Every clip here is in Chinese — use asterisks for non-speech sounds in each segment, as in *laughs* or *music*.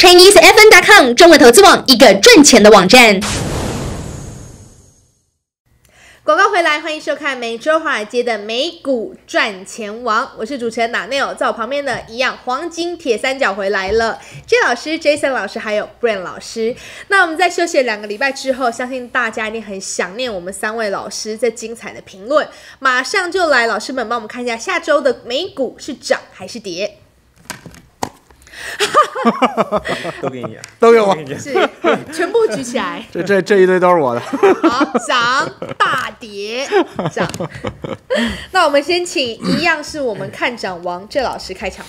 ChineseFN.com 中文投资网，一个赚钱的网站。广告回来，欢迎收看每周华尔街的美股赚钱王，我是主持人娜内尔，在我旁边的一样黄金铁三角回来了，J 老师、Jason 老师还有 Brian 老师。那我们在休息两个礼拜之后，相信大家一定很想念我们三位老师这精彩的评论。马上就来，老师们帮我们看一下下周的美股是涨还是跌。*laughs* *laughs* 都给你，都给我，是全部举起来。*laughs* 这这这一堆都是我的。好，涨大跌涨，那我们先请一样是我们看涨王这老师开场。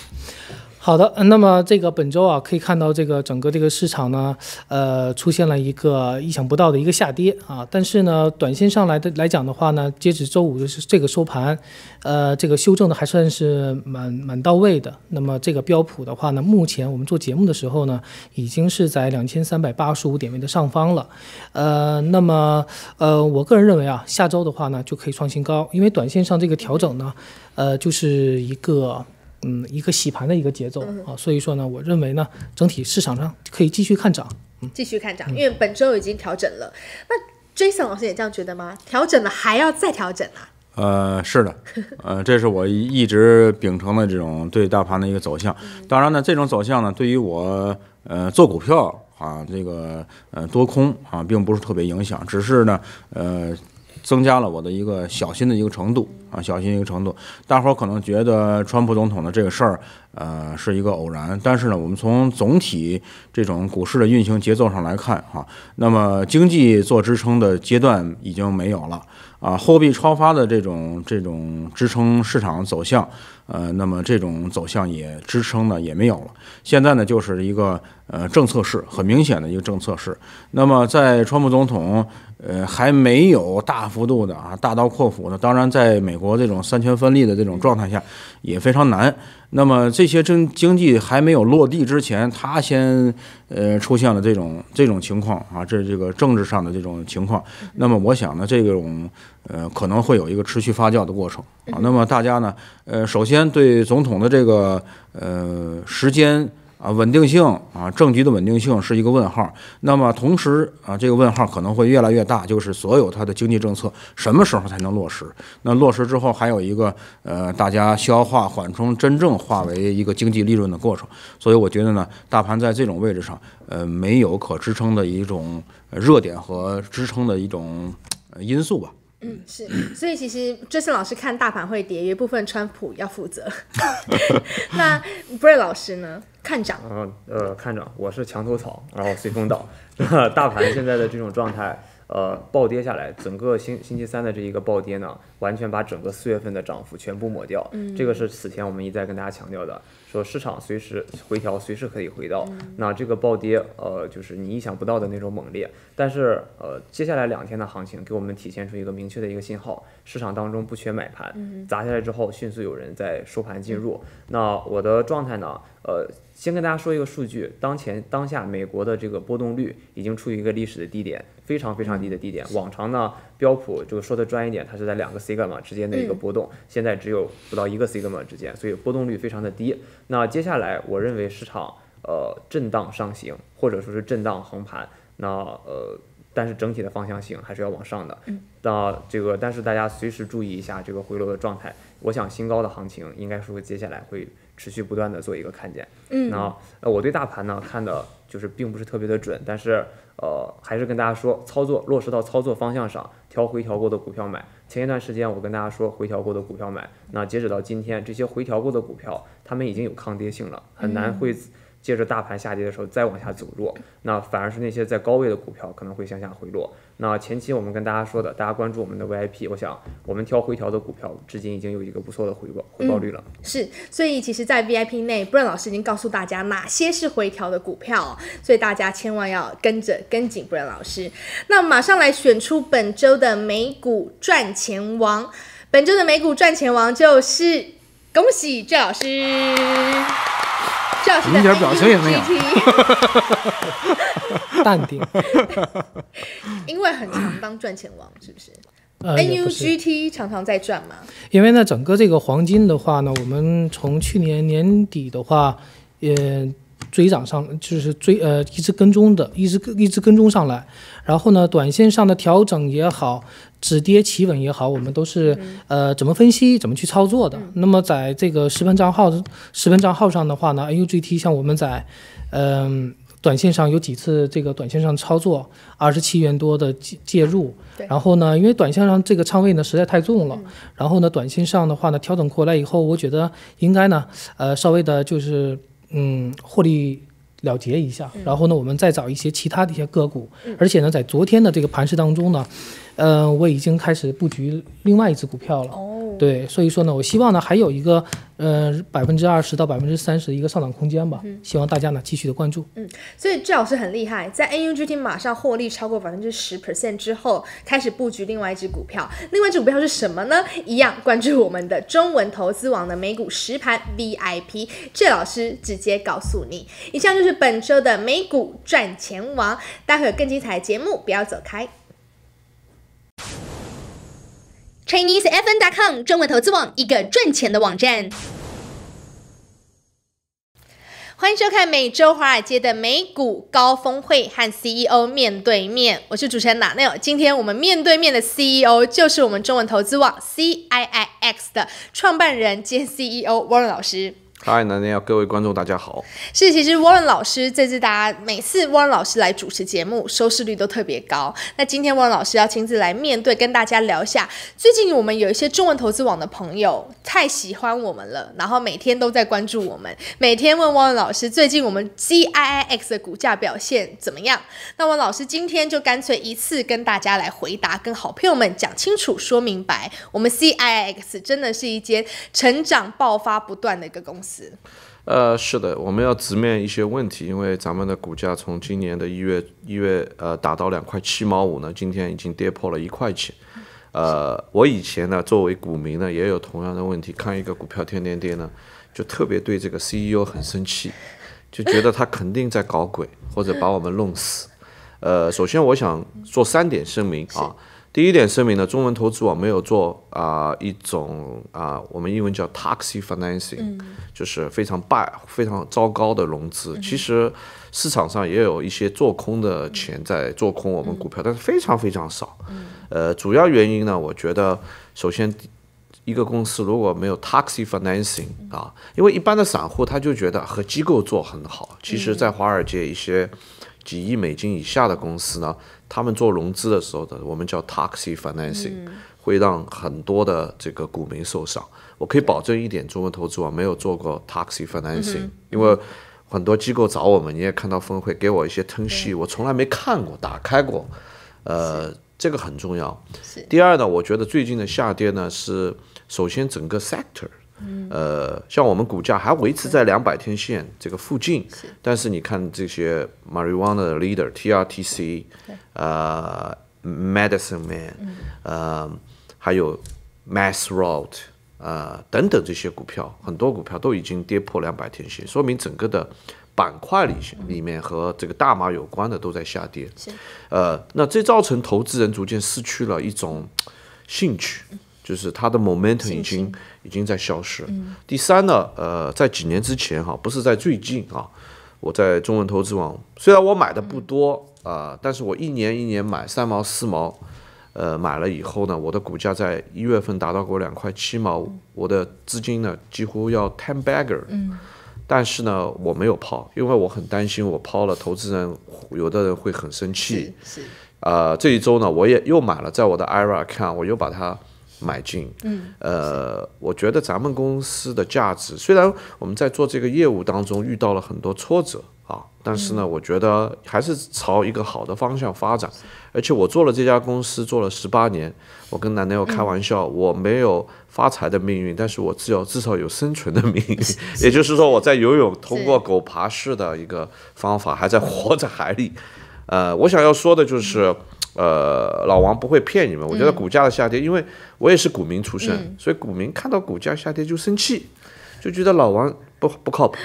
好的，那么这个本周啊，可以看到这个整个这个市场呢，呃，出现了一个意想不到的一个下跌啊。但是呢，短线上来的来讲的话呢，截止周五就是这个收盘，呃，这个修正的还算是蛮蛮到位的。那么这个标普的话呢，目前我们做节目的时候呢，已经是在两千三百八十五点位的上方了，呃，那么呃，我个人认为啊，下周的话呢，就可以创新高，因为短线上这个调整呢，呃，就是一个。嗯，一个洗盘的一个节奏啊，所以说呢，我认为呢，整体市场上可以继续看涨，继续看涨，因为本周已经调整了。那 Jason 老师也这样觉得吗？调整了还要再调整啊？呃，是的，*laughs* 呃，这是我一直秉承的这种对大盘的一个走向。当然呢，这种走向呢，对于我呃做股票啊，这个呃多空啊，并不是特别影响，只是呢，呃。增加了我的一个小心的一个程度啊，小心一个程度。大伙儿可能觉得川普总统的这个事儿，呃，是一个偶然。但是呢，我们从总体这种股市的运行节奏上来看，哈，那么经济做支撑的阶段已经没有了啊，货币超发的这种这种支撑市场走向，呃，那么这种走向也支撑呢也没有了。现在呢，就是一个呃政策式，很明显的一个政策式。那么在川普总统。呃，还没有大幅度的啊，大刀阔斧的。当然，在美国这种三权分立的这种状态下，也非常难。那么这些经经济还没有落地之前，他先呃出现了这种这种情况啊，这这个政治上的这种情况。那么我想呢，这种呃可能会有一个持续发酵的过程啊。那么大家呢，呃，首先对总统的这个呃时间。啊，稳定性啊，政局的稳定性是一个问号。那么同时啊，这个问号可能会越来越大，就是所有它的经济政策什么时候才能落实？那落实之后，还有一个呃，大家消化缓冲，真正化为一个经济利润的过程。所以我觉得呢，大盘在这种位置上，呃，没有可支撑的一种热点和支撑的一种因素吧。嗯，是。所以其实这次老师看大盘会跌，有一部分川普要负责。*laughs* 那 b r a n 老师呢？看涨，嗯，呃，看涨，我是墙头草，然后随风倒。那大盘现在的这种状态，呃，暴跌下来，整个星星期三的这一个暴跌呢，完全把整个四月份的涨幅全部抹掉。嗯，这个是此前我们一再跟大家强调的。说市场随时回调，随时可以回到。那这个暴跌，呃，就是你意想不到的那种猛烈。但是，呃，接下来两天的行情给我们体现出一个明确的一个信号：市场当中不缺买盘，砸下来之后迅速有人在收盘进入。那我的状态呢？呃，先跟大家说一个数据：当前当下美国的这个波动率已经处于一个历史的低点，非常非常低的低点。往常呢，标普这个说的专业点，它是在两个 sigma 之间的一个波动，现在只有不到一个 sigma 之间，所以波动率非常的低。那接下来，我认为市场呃震荡上行，或者说是震荡横盘，那呃，但是整体的方向性还是要往上的。那这个，但是大家随时注意一下这个回落的状态。我想新高的行情应该是会接下来会持续不断的做一个看见。嗯。那呃，我对大盘呢看的就是并不是特别的准，但是呃，还是跟大家说，操作落实到操作方向上，调回调过的股票买。前一段时间，我跟大家说回调过的股票买，那截止到今天，这些回调过的股票，他们已经有抗跌性了，很难会。接着大盘下跌的时候再往下走弱，那反而是那些在高位的股票可能会向下回落。那前期我们跟大家说的，大家关注我们的 VIP，我想我们挑回调的股票，至今已经有一个不错的回报回报率了。是，所以其实，在 VIP 内，a n 老师已经告诉大家哪些是回调的股票，所以大家千万要跟着跟紧 Brian 老师。那马上来选出本周的美股赚钱王，本周的美股赚钱王就是恭喜郑老师。一点表情也没有，*laughs* *laughs* 淡定。*laughs* 因为很常当赚钱王，是不是？NUGT 常常在赚嘛。因为呢，整个这个黄金的话呢，我们从去年年底的话，也。追涨上就是追呃一直跟踪的，一直一直跟踪上来，然后呢短线上的调整也好，止跌企稳也好，我们都是呃怎么分析怎么去操作的。那么在这个实盘账号实盘账号上的话呢，AUGT 像我们在嗯短线上有几次这个短线上操作，二十七元多的介入，然后呢，因为短线上这个仓位呢实在太重了，然后呢短线上的话呢调整过来以后，我觉得应该呢呃稍微的就是。嗯，获利了结一下，然后呢，我们再找一些其他的一些个股，而且呢，在昨天的这个盘市当中呢，嗯，我已经开始布局另外一只股票了。对，所以说呢，我希望呢，还有一个，呃，百分之二十到百分之三十的一个上涨空间吧。嗯，希望大家呢继续的关注。嗯，所以这老师很厉害，在 NUGT 马上获利超过百分之十 percent 之后，开始布局另外一只股票。另外一只股票是什么呢？一样关注我们的中文投资网的美股实盘 VIP，这老师直接告诉你。以上就是本周的美股赚钱王，待会更精彩的节目，不要走开。ChineseFn.com 中文投资网，一个赚钱的网站。欢迎收看每周华尔街的美股高峰会和 CEO 面对面。我是主持人娜娜。今天我们面对面的 CEO 就是我们中文投资网 CIX 的创办人兼 CEO Warren 老师。嗨，南宁各位观众大家好，是其实汪恩老师这次大家每次汪恩老师来主持节目，收视率都特别高。那今天汪恩老师要亲自来面对跟大家聊一下，最近我们有一些中文投资网的朋友太喜欢我们了，然后每天都在关注我们，每天问汪恩老师最近我们 C I I X 的股价表现怎么样。那汪老师今天就干脆一次跟大家来回答，跟好朋友们讲清楚说明白，我们 C I I X 真的是一间成长爆发不断的一个公司。呃，是的，我们要直面一些问题，因为咱们的股价从今年的一月一月呃打到两块七毛五呢，今天已经跌破了一块钱。呃，我以前呢作为股民呢也有同样的问题，看一个股票天天跌呢，就特别对这个 CEO 很生气，就觉得他肯定在搞鬼或者把我们弄死。呃，首先我想做三点声明啊。第一点声明呢，中文投资网没有做啊一种啊，我们英文叫 taxi financing，就是非常 b 非常糟糕的融资。其实市场上也有一些做空的钱在做空我们股票，但是非常非常少。呃，主要原因呢，我觉得首先一个公司如果没有 taxi financing 啊，因为一般的散户他就觉得和机构做很好，其实，在华尔街一些。几亿美金以下的公司呢，他们做融资的时候的，我们叫 toxic financing，会让很多的这个股民受伤。我可以保证一点，中国投资网没有做过 toxic financing，因为很多机构找我们，你也看到峰会给我一些 t u 我从来没看过，打开过。呃，这个很重要。第二呢，我觉得最近的下跌呢是首先整个 sector。呃，像我们股价还维持在两百天线这个附近，但是你看这些 marijuana 的 leader T R T C，呃 m e d i c i n e Man，呃，还有 Mass Road，呃等等这些股票，很多股票都已经跌破两百天线，说明整个的板块里里面和这个大麻有关的都在下跌，呃，那这造成投资人逐渐失去了一种兴趣。就是它的 momentum 已经已经在消失。第三呢，呃，在几年之前哈，不是在最近啊，我在中文投资网，虽然我买的不多啊，但是我一年一年买三毛四毛，呃，买了以后呢，我的股价在一月份达到过两块七毛，我的资金呢几乎要 ten bagger，但是呢，我没有抛，因为我很担心我抛了，投资人有的人会很生气。是，呃，这一周呢，我也又买了，在我的 IRA 看，我又把它。买进，嗯，呃，我觉得咱们公司的价值，虽然我们在做这个业务当中遇到了很多挫折啊，但是呢，我觉得还是朝一个好的方向发展。而且我做了这家公司做了十八年，我跟奶奶友开玩笑，我没有发财的命运，但是我至少至少有生存的命运。也就是说，我在游泳，通过狗爬式的一个方法，还在活在海里。呃，我想要说的就是。呃，老王不会骗你们。我觉得股价的下跌，因为我也是股民出身，所以股民看到股价下跌就生气，就觉得老王不不靠谱，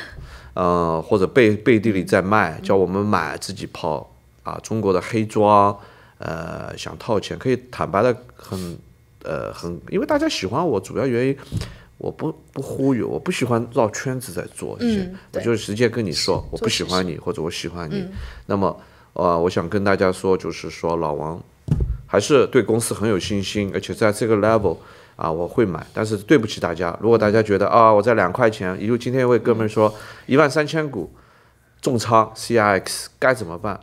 呃，或者背背地里在卖，叫我们买自己抛啊。中国的黑庄，呃，想套钱，可以坦白的很，呃，很，因为大家喜欢我，主要原因我不不忽悠，我不喜欢绕圈子在做，嗯，些。我就直接跟你说，我不喜欢你或者我喜欢你，那么。啊，我想跟大家说，就是说老王还是对公司很有信心，而且在这个 level 啊，我会买。但是对不起大家，如果大家觉得啊，我在两块钱，也就今天一位哥们说一万三千股重仓 CRX，该怎么办？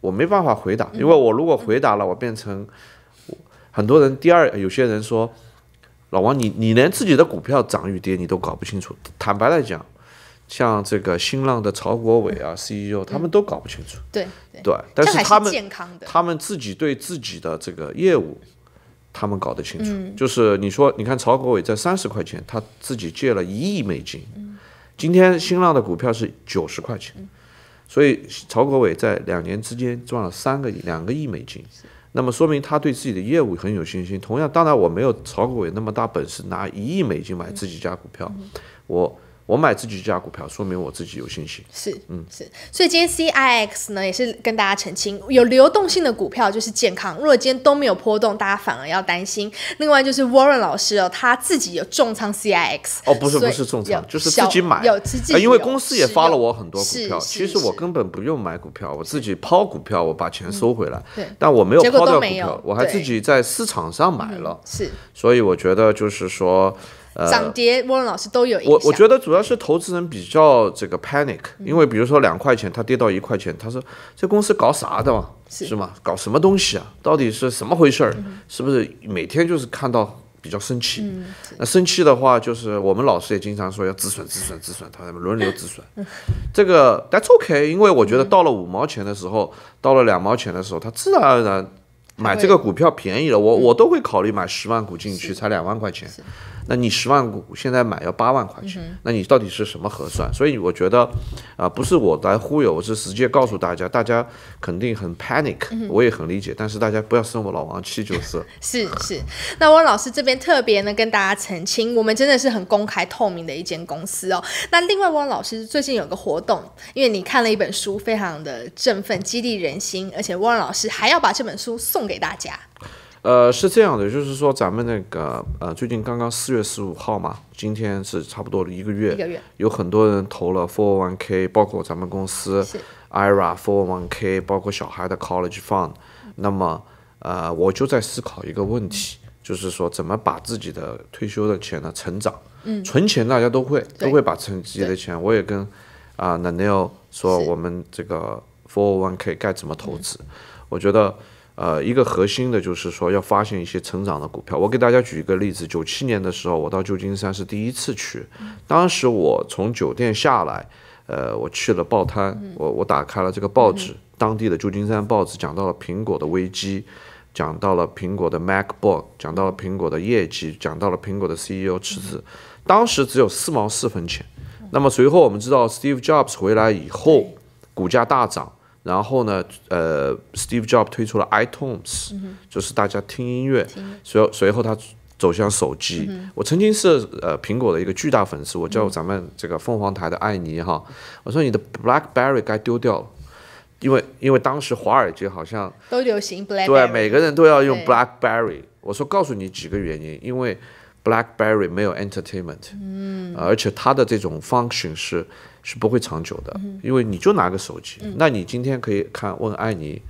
我没办法回答，因为我如果回答了，我变成很多人第二，有些人说老王，你你连自己的股票涨与跌你都搞不清楚，坦白来讲。像这个新浪的曹国伟啊，CEO 他们都搞不清楚，对对，但是他们他们自己对自己的这个业务，他们搞得清楚。就是你说，你看曹国伟在三十块钱，他自己借了一亿美金，今天新浪的股票是九十块钱，所以曹国伟在两年之间赚了三个亿两个亿美金，那么说明他对自己的业务很有信心。同样，当然我没有曹国伟那么大本事，拿一亿美金买自己家股票，我。我买自己家股票，说明我自己有信心。是，嗯，是。所以今天 C I X 呢，也是跟大家澄清，有流动性的股票就是健康。如果今天都没有波动，大家反而要担心。另外就是 Warren 老师哦，他自己有重仓 C I X。哦，不是不是重仓，就是自己买。有，因为公司也发了我很多股票，其实我根本不用买股票，我自己抛股票，我把钱收回来。对。但我没有抛掉股票，我还自己在市场上买了。是。所以我觉得就是说。涨跌，沃伦老师都有。我我觉得主要是投资人比较这个 panic，因为比如说两块钱它跌到一块钱，他说这公司搞啥的嘛，是吗？搞什么东西啊？到底是什么回事儿？是不是每天就是看到比较生气？那生气的话，就是我们老师也经常说要止损，止损，止损，他们轮流止损。这个 that's okay，因为我觉得到了五毛钱的时候，到了两毛钱的时候，它自然而然。买这个股票便宜了，我我都会考虑买十万股进去，才两万块钱。那你十万股现在买要八万块钱，那你到底是什么核算？所以我觉得，啊，不是我来忽悠，我是直接告诉大家，大家肯定很 panic，我也很理解。但是大家不要生我老王气，就 *laughs* 是。是是，那汪老师这边特别呢跟大家澄清，我们真的是很公开透明的一间公司哦。那另外汪老师最近有个活动，因为你看了一本书，非常的振奋、激励人心，而且汪老师还要把这本书送。送给大家，呃，是这样的，就是说，咱们那个，呃，最近刚刚四月十五号嘛，今天是差不多一个月，一个月，有很多人投了 401k，包括咱们公司 IRA 401k，包括小孩的 college fund。那么，呃，我就在思考一个问题，就是说，怎么把自己的退休的钱呢成长？嗯，存钱大家都会，都会把存自己的钱。我也跟啊 n a n i l 说，我们这个 401k 该怎么投资？我觉得。呃，一个核心的就是说要发现一些成长的股票。我给大家举一个例子：九七年的时候，我到旧金山是第一次去，当时我从酒店下来，呃，我去了报摊，我我打开了这个报纸，当地的旧金山报纸讲到了苹果的危机，讲到了苹果的 MacBook，讲到了苹果的业绩，讲到了苹果的 CEO 辞职。当时只有四毛四分钱。那么随后我们知道 Steve Jobs 回来以后，股价大涨。然后呢，呃，Steve Jobs 推出了 iTunes，就是大家听音乐。随随后他走向手机。我曾经是呃苹果的一个巨大粉丝，我叫咱们这个凤凰台的艾妮哈，我说你的 BlackBerry 该丢掉了，因为因为当时华尔街好像都流行 BlackBerry，对每个人都要用 BlackBerry。我说告诉你几个原因，因为。BlackBerry 没有 entertainment，嗯，而且它的这种 function 是是不会长久的，因为你就拿个手机，那你今天可以看，问艾妮，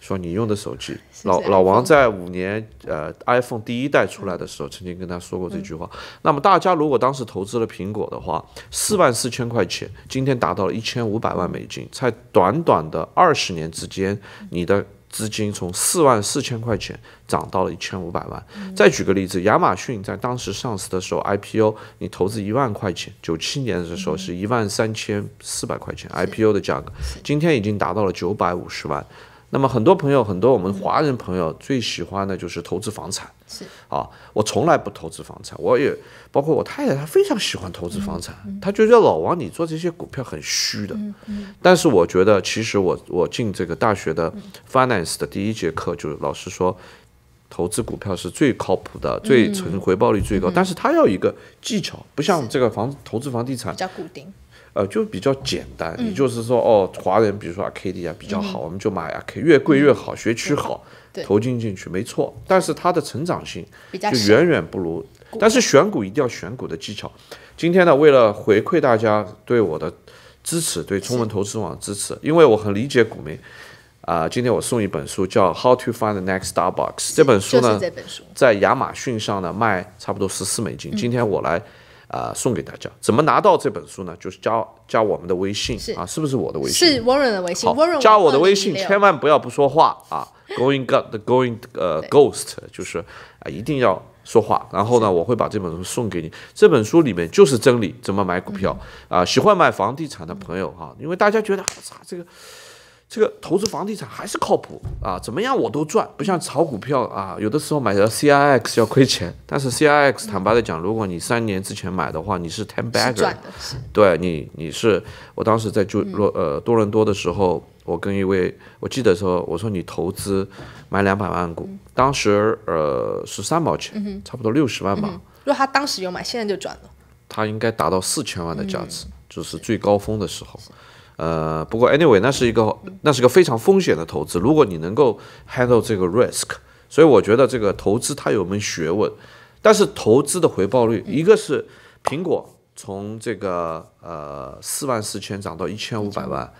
说你用的手机，老老王在五年，呃，iPhone 第一代出来的时候，曾经跟他说过这句话，那么大家如果当时投资了苹果的话，四万四千块钱，今天达到了一千五百万美金，在短短的二十年之间，你的。资金从四万四千块钱涨到了一千五百万。再举个例子，亚马逊在当时上市的时候 IPO，你投资一万块钱，九七年的时候是一万三千四百块钱 IPO 的价格，今天已经达到了九百五十万。那么很多朋友，很多我们华人朋友最喜欢的就是投资房产。啊，我从来不投资房产，我也包括我太太，她非常喜欢投资房产，她觉得老王你做这些股票很虚的，但是我觉得其实我我进这个大学的 finance 的第一节课，就是老师说，投资股票是最靠谱的，最成回报率最高，但是他要一个技巧，不像这个房投资房地产比较固定。呃，就比较简单，也就是说，哦，华人，比如说 K D 啊，比较好，我们就买呀 K，越贵越好，学区好，投进进去没错。但是它的成长性就远远不如，但是选股一定要选股的技巧。今天呢，为了回馈大家对我的支持，对聪文投资网支持，因为我很理解股民啊，今天我送一本书，叫《How to Find the Next Star Box》这本书呢，在亚马逊上呢卖差不多十四美金。今天我来。啊，送给大家，怎么拿到这本书呢？就是加加我们的微信啊，是不是我的微信？是 Warren 的微信。好，加我的微信，千万不要不说话啊。*laughs* Going God the Going 呃 Ghost 就是啊，一定要说话。然后呢，我会把这本书送给你。这本书里面就是真理，怎么买股票啊？喜欢买房地产的朋友哈，因为大家觉得，啊，这个。这个投资房地产还是靠谱啊，怎么样我都赚，不像炒股票啊，有的时候买的 CIX 要亏钱，但是 CIX 坦白的讲，如果你三年之前买的话，你是 t e n b a g g e r 是赚的，对你，你是，我当时在就，呃，多伦多的时候，我跟一位，我记得说，我说你投资买两百万股，当时呃是三毛钱，差不多六十万吧，如果他当时有买，现在就赚了，他应该达到四千万的价值，就是最高峰的时候。呃，不过 anyway，那是一个那是个非常风险的投资。如果你能够 handle 这个 risk，所以我觉得这个投资它有门学问。但是投资的回报率，一个是苹果从这个呃四万四千涨到一千五百万，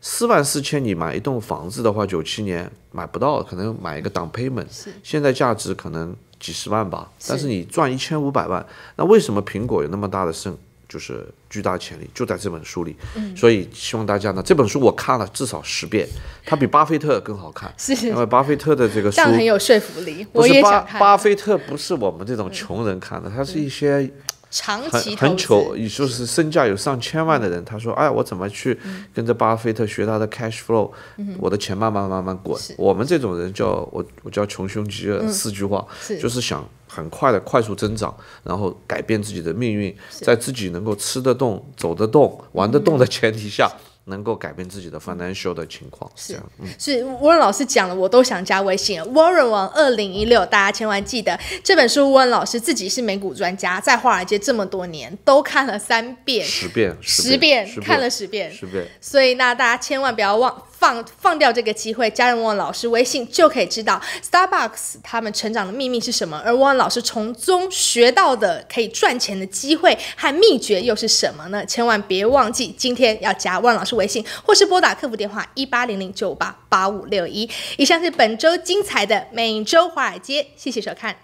四万四千你买一栋房子的话，九七年买不到，可能买一个 down payment，现在价值可能几十万吧。但是你赚一千五百万，那为什么苹果有那么大的胜？就是巨大潜力就在这本书里，所以希望大家呢，这本书我看了至少十遍，它比巴菲特更好看。谢谢。因为巴菲特的这个 *laughs* 书，但很有说服力，我也想看。巴菲特不是我们这种穷人看的，他是一些。长期很很穷，也就是身价有上千万的人，他说：“哎，我怎么去跟着巴菲特学他的 cash flow，我的钱慢慢慢慢滚。”我们这种人叫我，我叫穷凶极恶四句话，就是想很快的快速增长，然后改变自己的命运，在自己能够吃得动、走得动、玩得动的前提下。能够改变自己的 financial 的情况，是所以伦老师讲了，我都想加微信，Warren 王二零一六，大家千万记得这本书，沃老师自己是美股专家，在华尔街这么多年，都看了三遍、十遍、十遍，看了十遍、十遍，所以那大家千万不要忘。放放掉这个机会，加入万老师微信就可以知道 Starbucks 他们成长的秘密是什么，而汪老师从中学到的可以赚钱的机会和秘诀又是什么呢？千万别忘记今天要加万老师微信，或是拨打客服电话一八零零九八八五六一。以上是本周精彩的每周华尔街，谢谢收看。